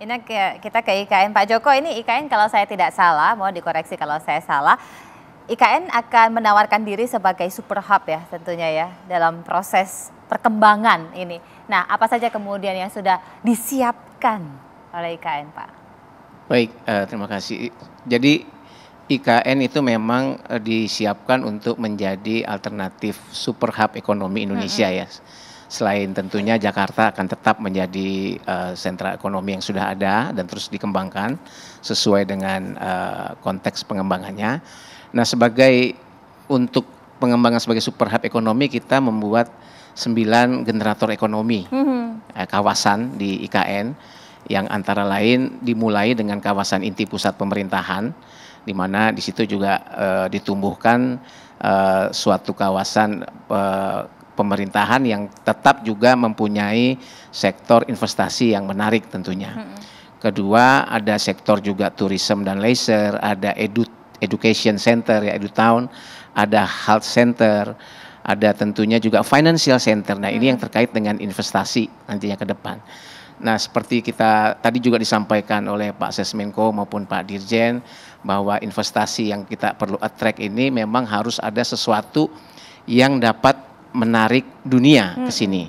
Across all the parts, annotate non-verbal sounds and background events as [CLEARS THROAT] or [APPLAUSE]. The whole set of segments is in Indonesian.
Ini kita ke IKN. Pak Joko, ini IKN kalau saya tidak salah, mau dikoreksi kalau saya salah. IKN akan menawarkan diri sebagai super hub ya tentunya ya dalam proses perkembangan ini. Nah, apa saja kemudian yang sudah disiapkan oleh IKN, Pak? Baik, eh, terima kasih. Jadi IKN itu memang eh, disiapkan untuk menjadi alternatif super hub ekonomi Indonesia -hmm. ya selain tentunya Jakarta akan tetap menjadi uh, sentra ekonomi yang sudah ada dan terus dikembangkan sesuai dengan uh, konteks pengembangannya. Nah, sebagai untuk pengembangan sebagai super hub ekonomi kita membuat sembilan generator ekonomi mm -hmm. uh, kawasan di IKN yang antara lain dimulai dengan kawasan inti pusat pemerintahan di mana di situ juga uh, ditumbuhkan uh, suatu kawasan uh, pemerintahan yang tetap juga mempunyai sektor investasi yang menarik tentunya. Kedua ada sektor juga tourism dan leisure, ada edu education center ya edu town, ada health center, ada tentunya juga financial center. Nah ini yang terkait dengan investasi nantinya ke depan. Nah, seperti kita tadi juga disampaikan oleh Pak Sesmenko maupun Pak Dirjen bahwa investasi yang kita perlu attract ini memang harus ada sesuatu yang dapat menarik dunia hmm. ke sini.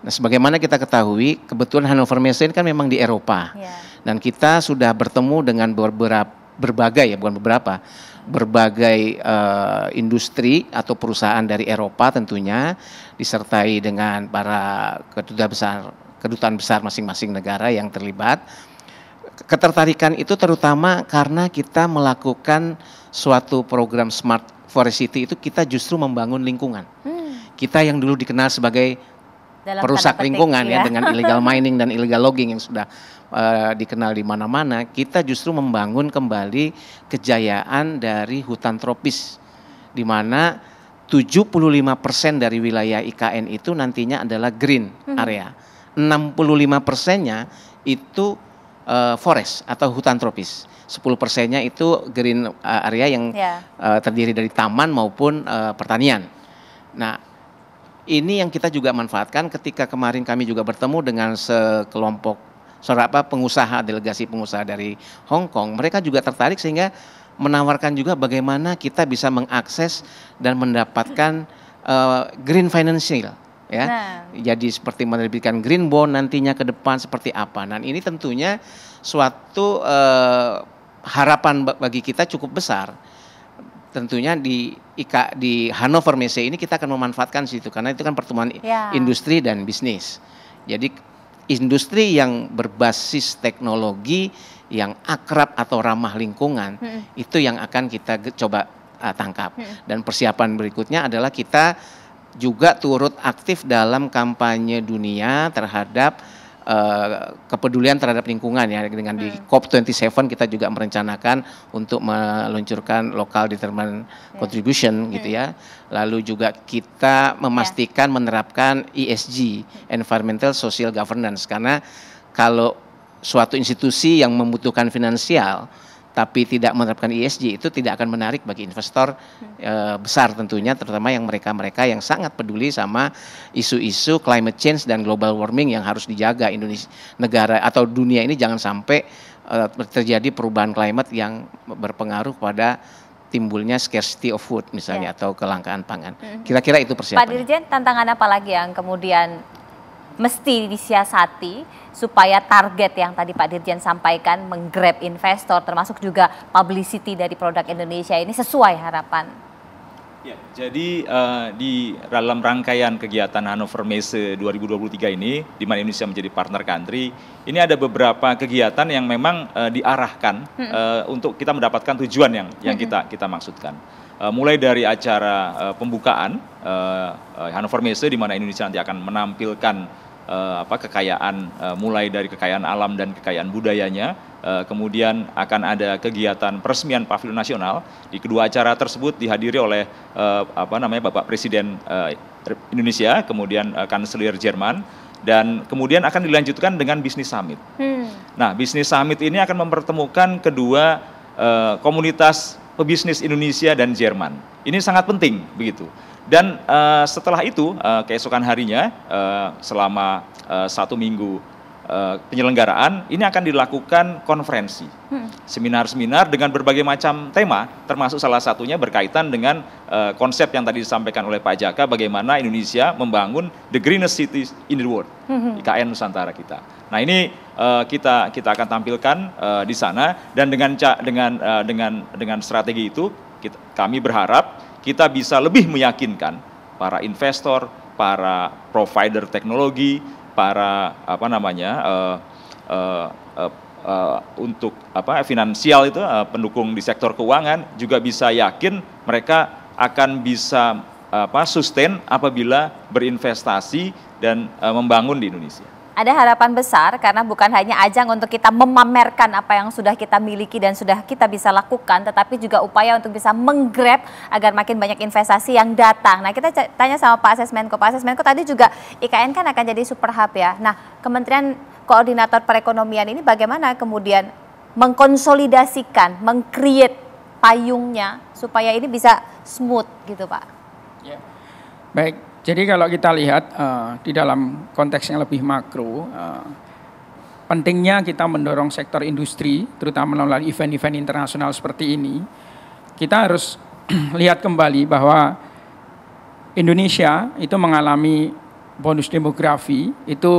Nah, sebagaimana kita ketahui, kebetulan Hannover Messe ini kan memang di Eropa. Yeah. Dan kita sudah bertemu dengan beberapa berbagai ya, bukan beberapa, berbagai uh, industri atau perusahaan dari Eropa tentunya disertai dengan para kedutaan besar kedutaan besar masing-masing negara yang terlibat. Ketertarikan itu terutama karena kita melakukan suatu program Smart Forest City itu kita justru membangun lingkungan. Hmm kita yang dulu dikenal sebagai Dalam perusak petik, lingkungan ya. ya dengan [LAUGHS] illegal mining dan illegal logging yang sudah uh, dikenal di mana-mana, kita justru membangun kembali kejayaan dari hutan tropis di mana 75% dari wilayah IKN itu nantinya adalah green mhm. area. 65 persennya itu uh, forest atau hutan tropis. 10 persennya itu green eh, area yang yeah. Iya. uh, terdiri dari taman maupun uh, pertanian. Nah, ini yang kita juga manfaatkan ketika kemarin kami juga bertemu dengan sekelompok seorang pengusaha delegasi pengusaha dari Hong Kong. Mereka juga tertarik sehingga menawarkan juga bagaimana kita bisa mengakses dan mendapatkan uh, green financial ya. Nah. Jadi seperti menerbitkan green bond nantinya ke depan seperti apa. Nah, ini tentunya suatu uh, harapan bagi kita cukup besar tentunya di IKA, di Hannover Messe ini kita akan memanfaatkan situ karena itu kan pertemuan ya. industri dan bisnis. Jadi industri yang berbasis teknologi yang akrab atau ramah lingkungan hmm. itu yang akan kita coba uh, tangkap. Hmm. Dan persiapan berikutnya adalah kita juga turut aktif dalam kampanye dunia terhadap Eh, kepedulian terhadap lingkungan ya dengan di hmm. COP27 kita juga merencanakan untuk meluncurkan local determined hmm. contribution hmm. gitu ya. Lalu juga kita ya. memastikan yeah. menerapkan ESG environmental social governance karena kalau suatu institusi yang membutuhkan finansial tapi tidak menerapkan ESG itu tidak akan menarik bagi investor e, besar tentunya terutama yang mereka-mereka yang sangat peduli sama isu-isu climate change dan global warming yang harus dijaga Indonesia negara atau dunia ini jangan sampai e, terjadi perubahan climate yang berpengaruh pada timbulnya scarcity of food misalnya ya. atau kelangkaan pangan. Hmm. Kira-kira itu persiapan. Pak Dirjen, tantangan apa lagi yang kemudian mesti disiasati supaya target yang tadi Pak Dirjen sampaikan menggrab investor termasuk juga publicity dari produk Indonesia ini sesuai harapan. Ya, jadi uh, di dalam rangkaian kegiatan Hannover Messe 2023 ini, di mana Indonesia menjadi partner country, ini ada beberapa kegiatan yang memang uh, diarahkan hmm. untuk kita mendapatkan tujuan yang yang hmm. kita kita maksudkan mulai dari acara uh, pembukaan uh, Hannover Messe di mana Indonesia nanti akan menampilkan uh, apa kekayaan uh, mulai dari kekayaan alam dan kekayaan budayanya. Uh, kemudian akan ada kegiatan peresmian pavilion nasional. Di kedua acara tersebut dihadiri oleh uh, apa namanya Bapak Presiden uh, Indonesia, kemudian uh, Kanselir Jerman dan kemudian akan dilanjutkan dengan bisnis summit. Hmm. Nah, bisnis summit ini akan mempertemukan kedua uh, komunitas pebisnis Indonesia dan Jerman. Ini sangat penting begitu. Dan uh, setelah itu uh, keesokan harinya uh, selama uh, satu minggu uh, penyelenggaraan ini akan dilakukan konferensi, hmm. seminar-seminar hmm. dengan berbagai macam tema, termasuk salah satunya berkaitan dengan uh, konsep yang tadi disampaikan oleh Pak Jaka, bagaimana Indonesia membangun the greenest cities in the world, hmm. IKN Nusantara kita. Nah ini uh, kita kita akan tampilkan uh, di sana dan dengan dengan uh, dengan dengan strategi itu kita, kami berharap kita bisa lebih meyakinkan para investor, para provider teknologi, para apa namanya uh, uh, uh, uh, untuk apa finansial itu uh, pendukung di sektor keuangan juga bisa yakin mereka akan bisa apa sustain apabila berinvestasi dan uh, membangun di Indonesia ada harapan besar karena bukan hanya ajang untuk kita memamerkan apa yang sudah kita miliki dan sudah kita bisa lakukan, tetapi juga upaya untuk bisa menggrab agar makin banyak investasi yang datang. Nah, kita tanya sama Pak Asesmenko. Pak Asesmenko tadi juga IKN kan akan jadi super hub ya. Nah, Kementerian Koordinator Perekonomian ini bagaimana kemudian mengkonsolidasikan, mengcreate payungnya supaya ini bisa smooth gitu, Pak? Ya. Baik, jadi kalau kita lihat uh, di dalam konteks yang lebih makro, uh, pentingnya kita mendorong sektor industri, terutama melalui event-event internasional seperti ini, kita harus [CLEARS THROAT] lihat kembali bahwa Indonesia itu mengalami bonus demografi, itu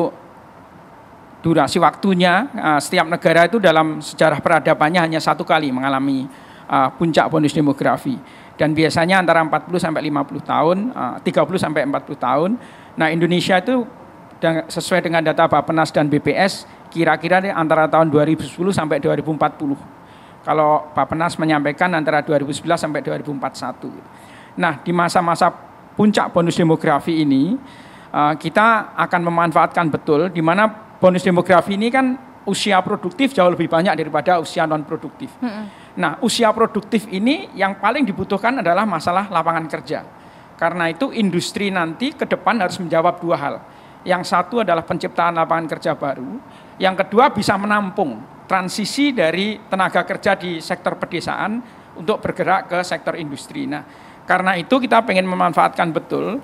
durasi waktunya uh, setiap negara itu dalam sejarah peradabannya hanya satu kali mengalami uh, puncak bonus demografi dan biasanya antara 40 sampai 50 tahun, 30 eh, sampai 40 tahun. Nah, Indonesia itu sesuai dengan data Bappenas dan BPS kira-kira antara tahun 2010 sampai 2040. Kalau Bappenas menyampaikan antara 2011 sampai 2041. Nah, di masa-masa puncak bonus demografi ini eh, kita akan memanfaatkan betul di mana bonus demografi ini kan usia produktif jauh lebih banyak daripada usia non produktif. -hmm Nah, usia produktif ini yang paling dibutuhkan adalah masalah lapangan kerja. Karena itu industri nanti ke depan harus menjawab dua hal. Yang satu adalah penciptaan lapangan kerja baru, yang kedua bisa menampung transisi dari tenaga kerja di sektor pedesaan untuk bergerak ke sektor industri. Nah, karena itu kita ingin memanfaatkan betul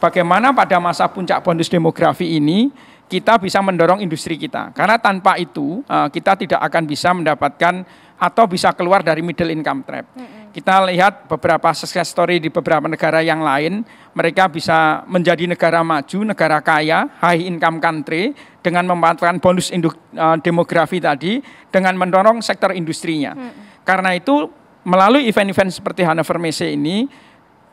bagaimana pada masa puncak bonus demografi ini kita bisa mendorong industri kita. Karena tanpa itu eh, kita tidak akan bisa mendapatkan atau bisa keluar dari middle income trap. Kita lihat beberapa success story di beberapa negara yang lain, mereka bisa menjadi negara maju, negara kaya, high income country dengan memanfaatkan bonus induk, uh, eh, demografi tadi dengan mendorong sektor industrinya. Karena itu melalui event-event seperti Hannover Messe ini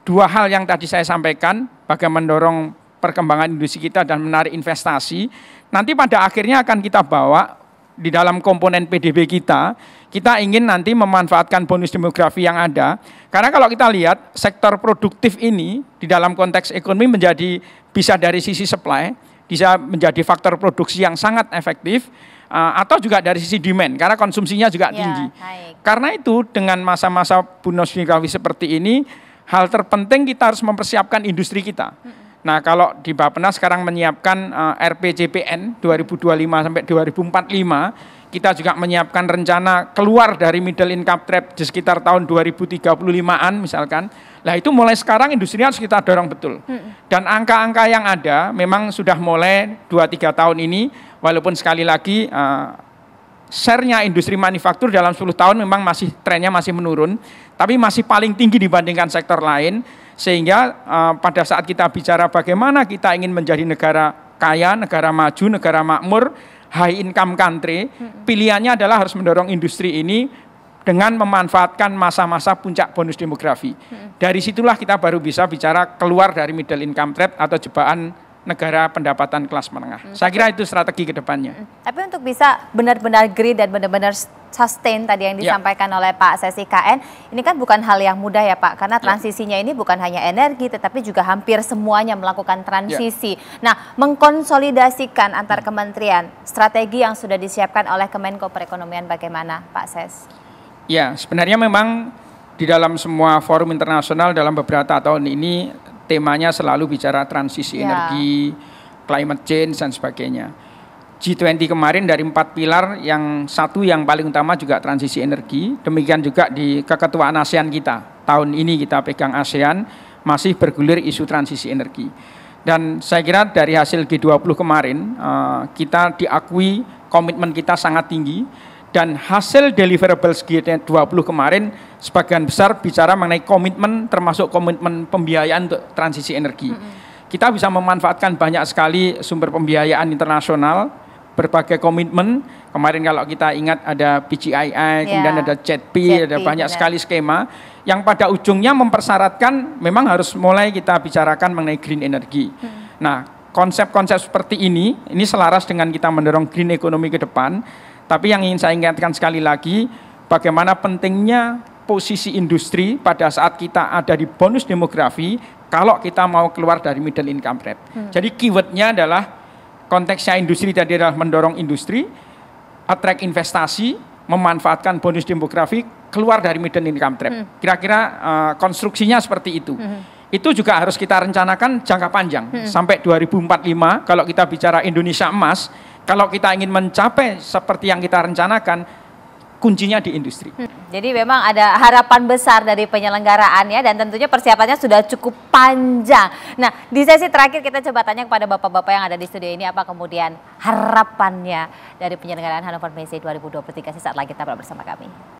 dua hal yang tadi saya sampaikan, bagaimana mendorong perkembangan industri kita dan menarik investasi, nanti pada akhirnya akan kita bawa di dalam komponen PDB kita, kita ingin nanti memanfaatkan bonus demografi yang ada. Karena kalau kita lihat sektor produktif ini di dalam konteks ekonomi menjadi bisa dari sisi supply, bisa menjadi faktor produksi yang sangat efektif eh, atau juga dari sisi demand karena konsumsinya juga ya, tinggi. Naik. Karena itu dengan masa-masa bonus demografi seperti ini, hal terpenting kita harus mempersiapkan industri kita. Hmm Nah kalau di Bapenas sekarang menyiapkan uh, RPJPN 2025 sampai 2045, kita juga menyiapkan rencana keluar dari middle income trap di sekitar tahun 2035-an misalkan. Nah itu mulai sekarang industri harus kita dorong betul. Hmm. Dan angka-angka yang ada memang sudah mulai 2-3 tahun ini, walaupun sekali lagi uh, share-nya industri manufaktur dalam 10 tahun memang masih trennya masih menurun, tapi masih paling tinggi dibandingkan sektor lain. Sehingga uh, pada saat kita bicara bagaimana kita ingin menjadi negara kaya, negara maju, negara makmur, high income country, pilihannya adalah harus mendorong industri ini dengan memanfaatkan masa-masa puncak bonus demografi. Dari situlah kita baru bisa bicara keluar dari middle income trap atau jebakan negara pendapatan kelas menengah. Hmm. Saya kira itu strategi ke depannya. Hmm. Tapi untuk bisa benar-benar green dan benar-benar sustain tadi yang ya. disampaikan ya. oleh Pak Sesi KN, ini kan bukan hal yang mudah ya Pak, karena ya. transisinya ya. ini bukan hanya energi tetapi juga hampir semuanya melakukan transisi. Ya. Nah, mengkonsolidasikan antar kementerian, strategi yang sudah disiapkan oleh Kemenko Perekonomian bagaimana Pak Ses? Ya, sebenarnya memang di dalam semua forum internasional dalam beberapa tahun ini temanya selalu bicara transisi yeah. energi, climate change dan sebagainya. G20 kemarin dari empat pilar yang satu yang paling utama juga transisi energi. Demikian juga di keketuaan ASEAN kita. Tahun ini kita pegang ASEAN masih bergulir isu transisi energi. Dan saya kira dari hasil G20 kemarin eh, kita diakui komitmen kita sangat tinggi dan hasil deliverables G20 kemarin sebagian besar bicara mengenai komitmen termasuk komitmen pembiayaan untuk transisi energi. Mm-hmm. Kita bisa memanfaatkan banyak sekali sumber pembiayaan internasional, berbagai komitmen. Kemarin kalau kita ingat ada PGII, yeah. kemudian ada CETP, ada banyak yeah. sekali skema yang pada ujungnya mempersyaratkan memang harus mulai kita bicarakan mengenai green energy. Mm-hmm. Nah, konsep-konsep seperti ini ini selaras dengan kita mendorong green economy ke depan tapi yang ingin saya ingatkan sekali lagi, bagaimana pentingnya posisi industri pada saat kita ada di bonus demografi kalau kita mau keluar dari middle income trap, Hmm. Jadi keywordnya adalah konteksnya industri tadi adalah mendorong industri, attract investasi, memanfaatkan bonus demografi keluar dari middle income trap. Hmm. Kira-kira uh, konstruksinya seperti itu. Hmm. Itu juga harus kita rencanakan jangka panjang hmm. sampai 2045 kalau kita bicara Indonesia emas kalau kita ingin mencapai seperti yang kita rencanakan, kuncinya di industri. Hmm. Jadi memang ada harapan besar dari penyelenggaraannya dan tentunya persiapannya sudah cukup panjang. Nah, di sesi terakhir kita coba tanya kepada bapak-bapak yang ada di studio ini apa kemudian harapannya dari penyelenggaraan Hannover Messe 2023 sesaat lagi tetap bersama kami.